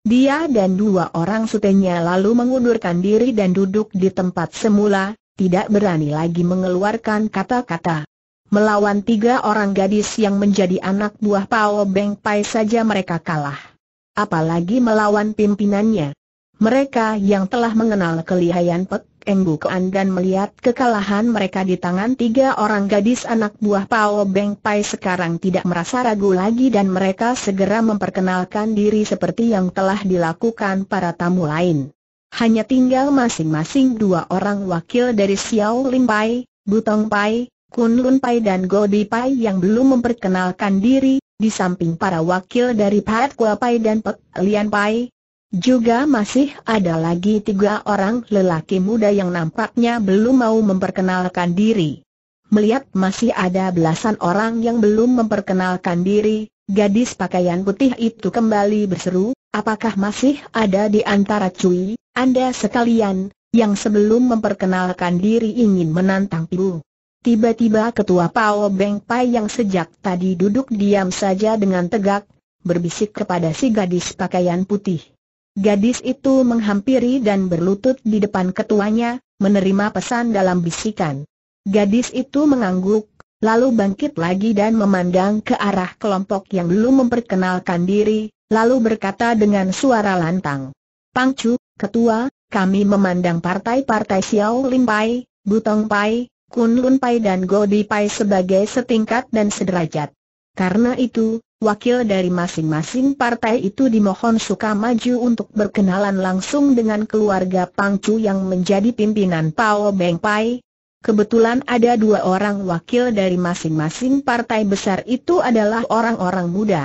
Dia dan dua orang sutenya lalu mengundurkan diri dan duduk di tempat semula, tidak berani lagi mengeluarkan kata-kata melawan tiga orang gadis yang menjadi anak buah Pao Beng Pai saja mereka kalah. Apalagi melawan pimpinannya. Mereka yang telah mengenal kelihayan Pek dan melihat kekalahan mereka di tangan tiga orang gadis anak buah Pao Beng Pai sekarang tidak merasa ragu lagi dan mereka segera memperkenalkan diri seperti yang telah dilakukan para tamu lain. Hanya tinggal masing-masing dua orang wakil dari Xiao Lim Pai, Butong Pai, Kun Lun Pai dan Go Di Pai yang belum memperkenalkan diri, di samping para wakil dari Pat Kua Pai dan Pek Lian Pai. Juga masih ada lagi tiga orang lelaki muda yang nampaknya belum mau memperkenalkan diri. Melihat masih ada belasan orang yang belum memperkenalkan diri, gadis pakaian putih itu kembali berseru, apakah masih ada di antara cuy Anda sekalian, yang sebelum memperkenalkan diri ingin menantang ibu? Tiba-tiba ketua Pao Beng Pai yang sejak tadi duduk diam saja dengan tegak, berbisik kepada si gadis pakaian putih. Gadis itu menghampiri dan berlutut di depan ketuanya, menerima pesan dalam bisikan. Gadis itu mengangguk, lalu bangkit lagi dan memandang ke arah kelompok yang belum memperkenalkan diri, lalu berkata dengan suara lantang. Pangcu, ketua, kami memandang partai-partai Xiao Lim Pai, Butong Pai, Kun Lun Pai dan Go Di Pai sebagai setingkat dan sederajat. Karena itu, wakil dari masing-masing partai itu dimohon suka maju untuk berkenalan langsung dengan keluarga Pang Chu yang menjadi pimpinan Pao Beng Pai. Kebetulan ada dua orang wakil dari masing-masing partai besar itu adalah orang-orang muda.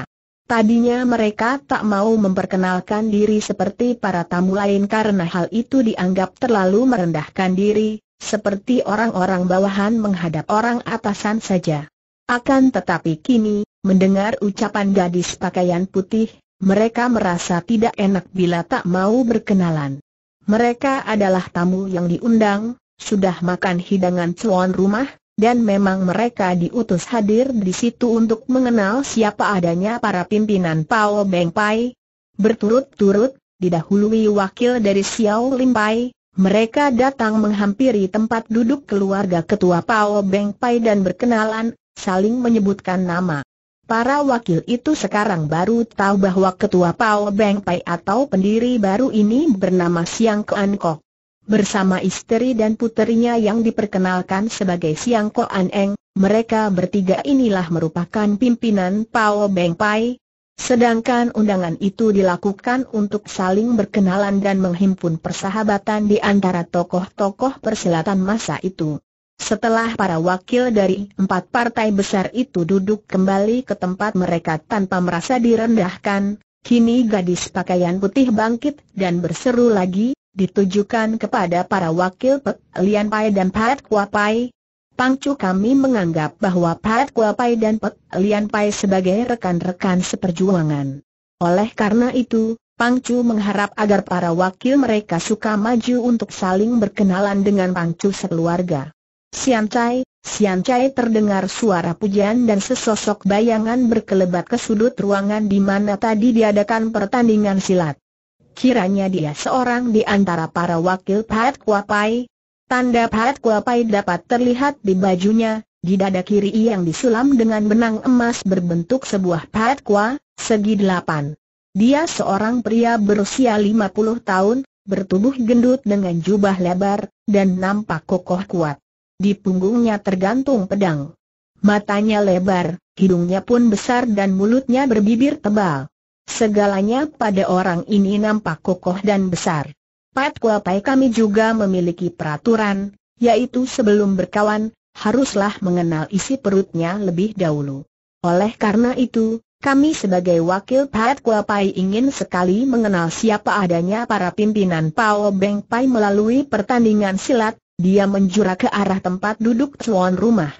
Tadinya mereka tak mau memperkenalkan diri seperti para tamu lain karena hal itu dianggap terlalu merendahkan diri, seperti orang-orang bawahan menghadap orang atasan saja. Akan tetapi kini, mendengar ucapan gadis pakaian putih, mereka merasa tidak enak bila tak mau berkenalan. Mereka adalah tamu yang diundang, sudah makan hidangan tuan rumah, dan memang mereka diutus hadir di situ untuk mengenal siapa adanya para pimpinan Pao Beng Pai. Berturut-turut, didahului wakil dari Xiao Lim Pai, mereka datang menghampiri tempat duduk keluarga ketua Pao Beng Pai dan berkenalan, saling menyebutkan nama. Para wakil itu sekarang baru tahu bahwa ketua Pao Beng Pai atau pendiri baru ini bernama Siang Koan Kok. Bersama istri dan puterinya yang diperkenalkan sebagai Siang Koan Eng, mereka bertiga inilah merupakan pimpinan Pao Beng Pai, Sedangkan undangan itu dilakukan untuk saling berkenalan dan menghimpun persahabatan di antara tokoh-tokoh persilatan masa itu. Setelah para wakil dari empat partai besar itu duduk kembali ke tempat mereka tanpa merasa direndahkan, kini gadis pakaian putih bangkit dan berseru lagi, ditujukan kepada para wakil Pek Lian Pai dan Pat Kua Pai, Pangcu kami menganggap bahwa Pat Kuapai dan Pek Lian Pai sebagai rekan-rekan seperjuangan. Oleh karena itu, Pangcu mengharap agar para wakil mereka suka maju untuk saling berkenalan dengan Pangcu sekeluarga. Sian Chai, Sian Chai terdengar suara pujian dan sesosok bayangan berkelebat ke sudut ruangan di mana tadi diadakan pertandingan silat. Kiranya dia seorang di antara para wakil Pat Kuapai, Tanda pahat kuapai dapat terlihat di bajunya, di dada kiri yang disulam dengan benang emas berbentuk sebuah pahat kua, segi delapan. Dia seorang pria berusia 50 tahun, bertubuh gendut dengan jubah lebar, dan nampak kokoh kuat. Di punggungnya tergantung pedang. Matanya lebar, hidungnya pun besar dan mulutnya berbibir tebal. Segalanya pada orang ini nampak kokoh dan besar. Pat Kuapai kami juga memiliki peraturan, yaitu sebelum berkawan, haruslah mengenal isi perutnya lebih dahulu. Oleh karena itu, kami sebagai wakil Pat Kuapai ingin sekali mengenal siapa adanya para pimpinan Pao Beng Pai melalui pertandingan silat, dia menjura ke arah tempat duduk cuan rumah.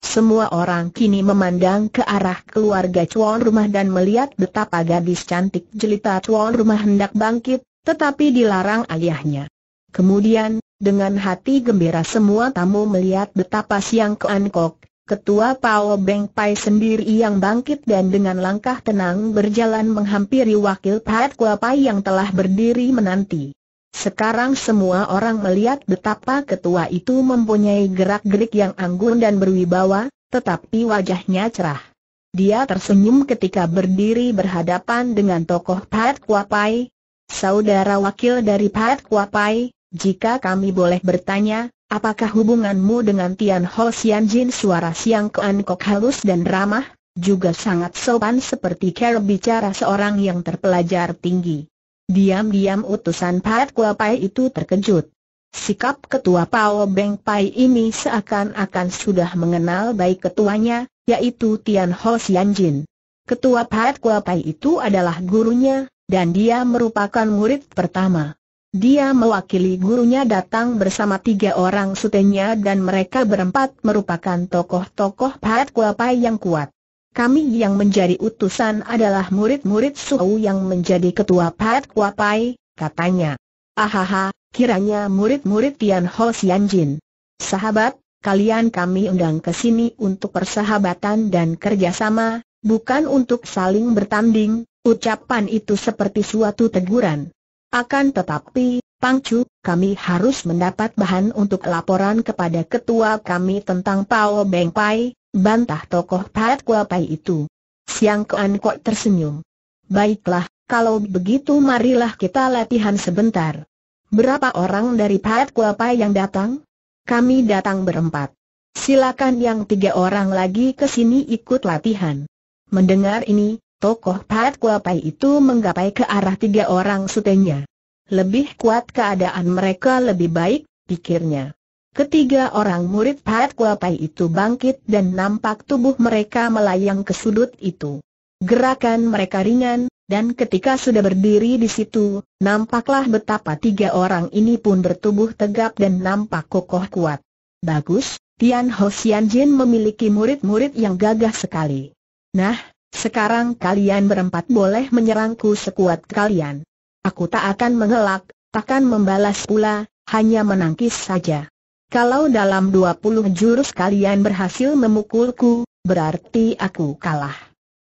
Semua orang kini memandang ke arah keluarga cuan rumah dan melihat betapa gadis cantik jelita cuan rumah hendak bangkit, tetapi dilarang ayahnya. Kemudian, dengan hati gembira semua tamu melihat betapa Siang keankok. ketua Pao Beng Pai sendiri yang bangkit dan dengan langkah tenang berjalan menghampiri wakil Pahat Kua Pai yang telah berdiri menanti. Sekarang semua orang melihat betapa ketua itu mempunyai gerak-gerik yang anggun dan berwibawa, tetapi wajahnya cerah. Dia tersenyum ketika berdiri berhadapan dengan tokoh Kua Kuapai, saudara wakil dari Pat Kuapai, jika kami boleh bertanya, apakah hubunganmu dengan Tian Ho Xian Jin suara Siang kean Kok halus dan ramah, juga sangat sopan seperti cara bicara seorang yang terpelajar tinggi. Diam-diam utusan Pat Kuapai itu terkejut. Sikap ketua Pao Beng Pai ini seakan-akan sudah mengenal baik ketuanya, yaitu Tian Ho Xian Jin. Ketua Pat Kuapai itu adalah gurunya, dan dia merupakan murid pertama. Dia mewakili gurunya datang bersama tiga orang sutenya dan mereka berempat merupakan tokoh-tokoh Pahat Kuapai yang kuat. Kami yang menjadi utusan adalah murid-murid Suhu yang menjadi ketua Pahat Kuapai, katanya. Ahaha, kiranya murid-murid Tian Ho Sianjin. Sahabat, kalian kami undang ke sini untuk persahabatan dan kerjasama, bukan untuk saling bertanding, Ucapan itu seperti suatu teguran. Akan tetapi, Pangcu, kami harus mendapat bahan untuk laporan kepada ketua kami tentang Pao Beng Pai, bantah tokoh Pat Kua Pai itu. Siang Kuan Kok tersenyum. Baiklah, kalau begitu marilah kita latihan sebentar. Berapa orang dari Pat Kua Pai yang datang? Kami datang berempat. Silakan yang tiga orang lagi ke sini ikut latihan. Mendengar ini, Tokoh Pat Kuapai itu menggapai ke arah tiga orang sutenya. Lebih kuat keadaan mereka lebih baik, pikirnya. Ketiga orang murid Pat Kuapai itu bangkit dan nampak tubuh mereka melayang ke sudut itu. Gerakan mereka ringan, dan ketika sudah berdiri di situ, nampaklah betapa tiga orang ini pun bertubuh tegap dan nampak kokoh kuat. Bagus, Tian Ho Jin memiliki murid-murid yang gagah sekali. Nah, sekarang kalian berempat boleh menyerangku sekuat kalian. Aku tak akan mengelak, takkan membalas pula, hanya menangkis saja. Kalau dalam dua puluh jurus kalian berhasil memukulku, berarti aku kalah.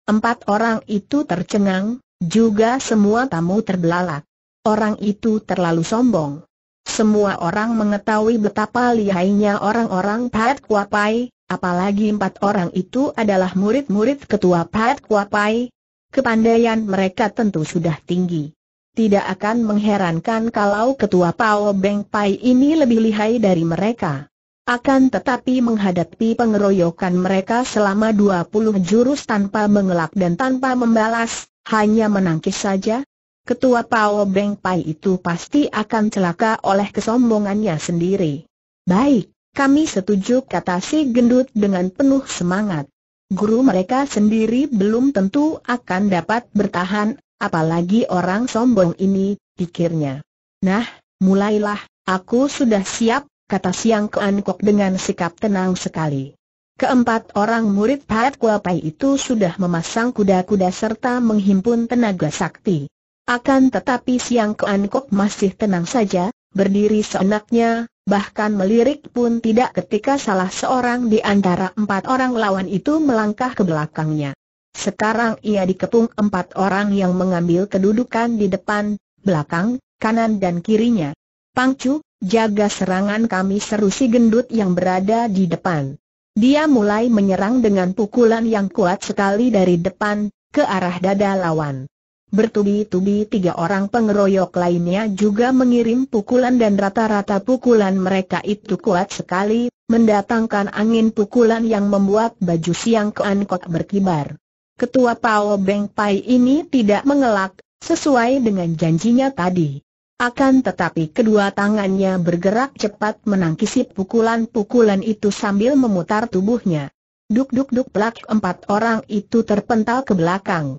Empat orang itu tercengang, juga semua tamu terbelalak. Orang itu terlalu sombong. Semua orang mengetahui betapa lihainya orang-orang Pat Kuapai, Apalagi empat orang itu adalah murid-murid ketua Pat Kuapai. Kepandaian mereka tentu sudah tinggi. Tidak akan mengherankan kalau ketua Pao Beng Pai ini lebih lihai dari mereka. Akan tetapi menghadapi pengeroyokan mereka selama 20 jurus tanpa mengelak dan tanpa membalas, hanya menangkis saja, ketua Pao Beng Pai itu pasti akan celaka oleh kesombongannya sendiri. Baik, kami setuju kata si gendut dengan penuh semangat. Guru mereka sendiri belum tentu akan dapat bertahan, apalagi orang sombong ini, pikirnya. Nah, mulailah, aku sudah siap, kata Siang keankok dengan sikap tenang sekali. Keempat orang murid Pat Kuapai itu sudah memasang kuda-kuda serta menghimpun tenaga sakti. Akan tetapi Siang keankok masih tenang saja, berdiri seenaknya, bahkan melirik pun tidak ketika salah seorang di antara empat orang lawan itu melangkah ke belakangnya. Sekarang ia dikepung empat orang yang mengambil kedudukan di depan, belakang, kanan dan kirinya. Pangcu, jaga serangan kami seru si gendut yang berada di depan. Dia mulai menyerang dengan pukulan yang kuat sekali dari depan, ke arah dada lawan. Bertubi-tubi tiga orang pengeroyok lainnya juga mengirim pukulan dan rata-rata pukulan mereka itu kuat sekali, mendatangkan angin pukulan yang membuat baju siang keankok berkibar. Ketua Pao Beng Pai ini tidak mengelak, sesuai dengan janjinya tadi. Akan tetapi kedua tangannya bergerak cepat menangkisi pukulan-pukulan itu sambil memutar tubuhnya. Duk-duk-duk pelak empat orang itu terpental ke belakang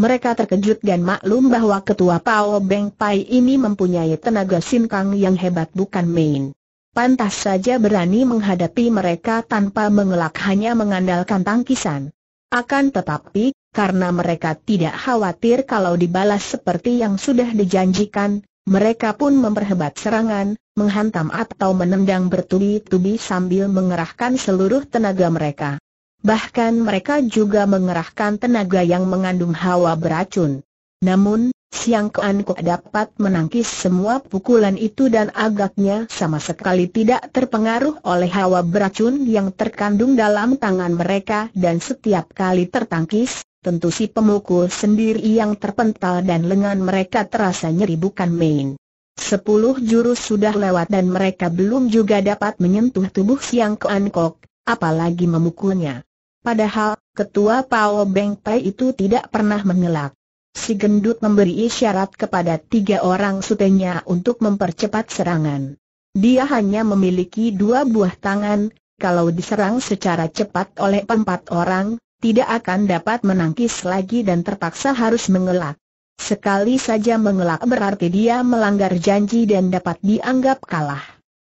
mereka terkejut dan maklum bahwa ketua Pao Beng Pai ini mempunyai tenaga sinkang yang hebat bukan main. Pantas saja berani menghadapi mereka tanpa mengelak hanya mengandalkan tangkisan. Akan tetapi, karena mereka tidak khawatir kalau dibalas seperti yang sudah dijanjikan, mereka pun memperhebat serangan, menghantam atau menendang bertubi-tubi sambil mengerahkan seluruh tenaga mereka. Bahkan mereka juga mengerahkan tenaga yang mengandung hawa beracun. Namun, Siang Kuan dapat menangkis semua pukulan itu dan agaknya sama sekali tidak terpengaruh oleh hawa beracun yang terkandung dalam tangan mereka dan setiap kali tertangkis, tentu si pemukul sendiri yang terpental dan lengan mereka terasa nyeri bukan main. Sepuluh jurus sudah lewat dan mereka belum juga dapat menyentuh tubuh Siang Kuan apalagi memukulnya. Padahal, ketua Pao Beng Pai itu tidak pernah mengelak. Si gendut memberi isyarat kepada tiga orang sutenya untuk mempercepat serangan. Dia hanya memiliki dua buah tangan, kalau diserang secara cepat oleh empat orang, tidak akan dapat menangkis lagi dan terpaksa harus mengelak. Sekali saja mengelak berarti dia melanggar janji dan dapat dianggap kalah.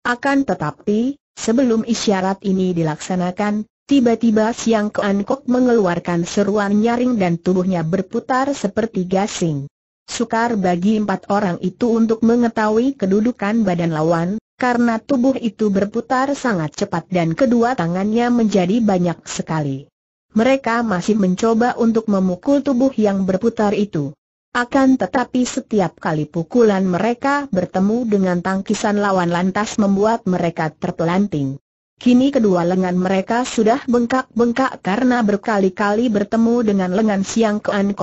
Akan tetapi, sebelum isyarat ini dilaksanakan, Tiba-tiba Siang Kuan Kok mengeluarkan seruan nyaring dan tubuhnya berputar seperti gasing. Sukar bagi empat orang itu untuk mengetahui kedudukan badan lawan, karena tubuh itu berputar sangat cepat dan kedua tangannya menjadi banyak sekali. Mereka masih mencoba untuk memukul tubuh yang berputar itu. Akan tetapi setiap kali pukulan mereka bertemu dengan tangkisan lawan lantas membuat mereka terpelanting. Kini kedua lengan mereka sudah bengkak-bengkak karena berkali-kali bertemu dengan lengan Siang Kuan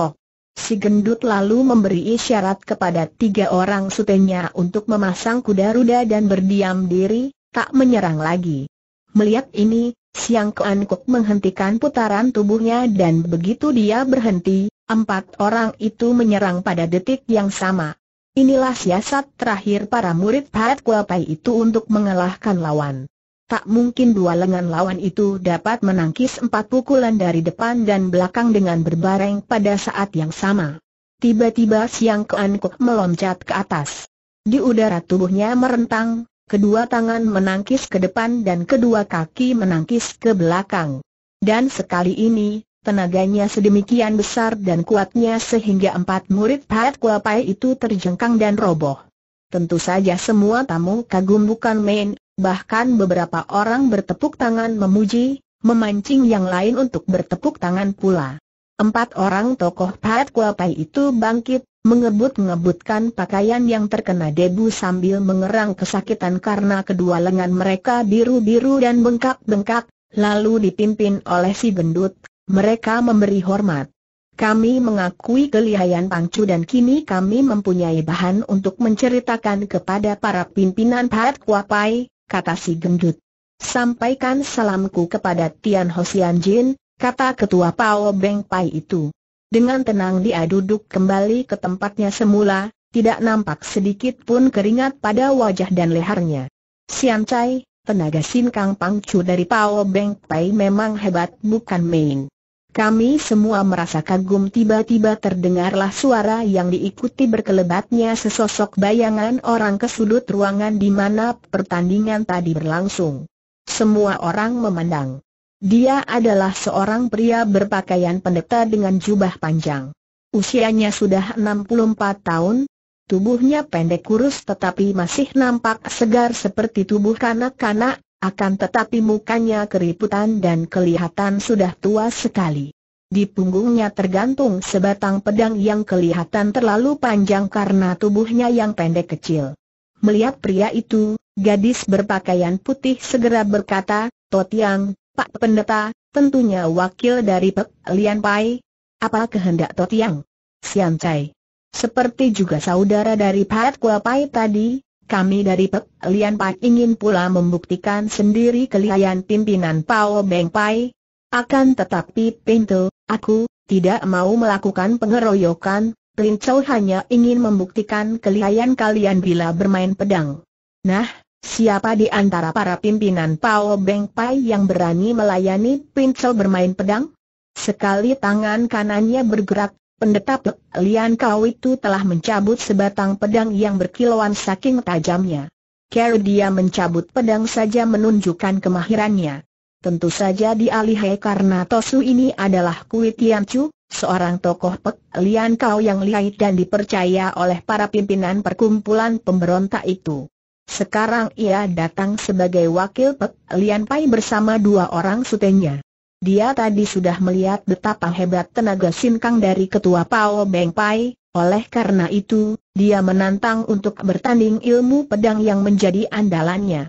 Si gendut lalu memberi isyarat kepada tiga orang sutenya untuk memasang kuda ruda dan berdiam diri, tak menyerang lagi. Melihat ini, Siang Kuan menghentikan putaran tubuhnya dan begitu dia berhenti, empat orang itu menyerang pada detik yang sama. Inilah siasat terakhir para murid Pat Kuapai itu untuk mengalahkan lawan. Tak mungkin dua lengan lawan itu dapat menangkis empat pukulan dari depan dan belakang dengan berbareng pada saat yang sama. Tiba-tiba Siang Kuan Kok meloncat ke atas. Di udara tubuhnya merentang, kedua tangan menangkis ke depan dan kedua kaki menangkis ke belakang. Dan sekali ini, tenaganya sedemikian besar dan kuatnya sehingga empat murid Pat Kuapai itu terjengkang dan roboh. Tentu saja semua tamu kagum bukan main, bahkan beberapa orang bertepuk tangan memuji, memancing yang lain untuk bertepuk tangan pula. Empat orang tokoh Pat Kuapai itu bangkit, mengebut-ngebutkan pakaian yang terkena debu sambil mengerang kesakitan karena kedua lengan mereka biru-biru dan bengkak-bengkak, lalu dipimpin oleh si gendut, mereka memberi hormat. Kami mengakui kelihayan Pangcu dan kini kami mempunyai bahan untuk menceritakan kepada para pimpinan Pat Kuapai, kata si gendut. Sampaikan salamku kepada Tian Hosian Jin, kata ketua Pao Beng Pai itu. Dengan tenang dia duduk kembali ke tempatnya semula, tidak nampak sedikit pun keringat pada wajah dan lehernya. Sian Chai, tenaga Sin Kang Chu dari Pao Beng Pai memang hebat bukan main. Kami semua merasa kagum tiba-tiba terdengarlah suara yang diikuti berkelebatnya sesosok bayangan orang ke sudut ruangan di mana pertandingan tadi berlangsung. Semua orang memandang. Dia adalah seorang pria berpakaian pendeta dengan jubah panjang. Usianya sudah 64 tahun, tubuhnya pendek kurus tetapi masih nampak segar seperti tubuh kanak-kanak, akan tetapi mukanya keriputan dan kelihatan sudah tua sekali. Di punggungnya tergantung sebatang pedang yang kelihatan terlalu panjang karena tubuhnya yang pendek kecil. Melihat pria itu, gadis berpakaian putih segera berkata, Totiang, Pak Pendeta, tentunya wakil dari Pek Lian Pai. Apa kehendak Totiang? Sian Cai. Seperti juga saudara dari Pat Kua Pai tadi, kami dari Pek Lian Pai ingin pula membuktikan sendiri kelihayan pimpinan Pao Beng Pai. Akan tetapi pintu, aku, tidak mau melakukan pengeroyokan, Lin Chou hanya ingin membuktikan kelihayan kalian bila bermain pedang. Nah, siapa di antara para pimpinan Pao Beng Pai yang berani melayani Pin bermain pedang? Sekali tangan kanannya bergerak, Pendeta Pek Lian Kau itu telah mencabut sebatang pedang yang berkilauan saking tajamnya. Kera dia mencabut pedang saja menunjukkan kemahirannya. Tentu saja dialihai karena Tosu ini adalah Kui Chu, seorang tokoh Pek Lian Kau yang lihai dan dipercaya oleh para pimpinan perkumpulan pemberontak itu. Sekarang ia datang sebagai wakil Pek Lian Pai bersama dua orang sutenya. Dia tadi sudah melihat betapa hebat tenaga sinkang dari ketua Pao Beng Pai, oleh karena itu, dia menantang untuk bertanding ilmu pedang yang menjadi andalannya.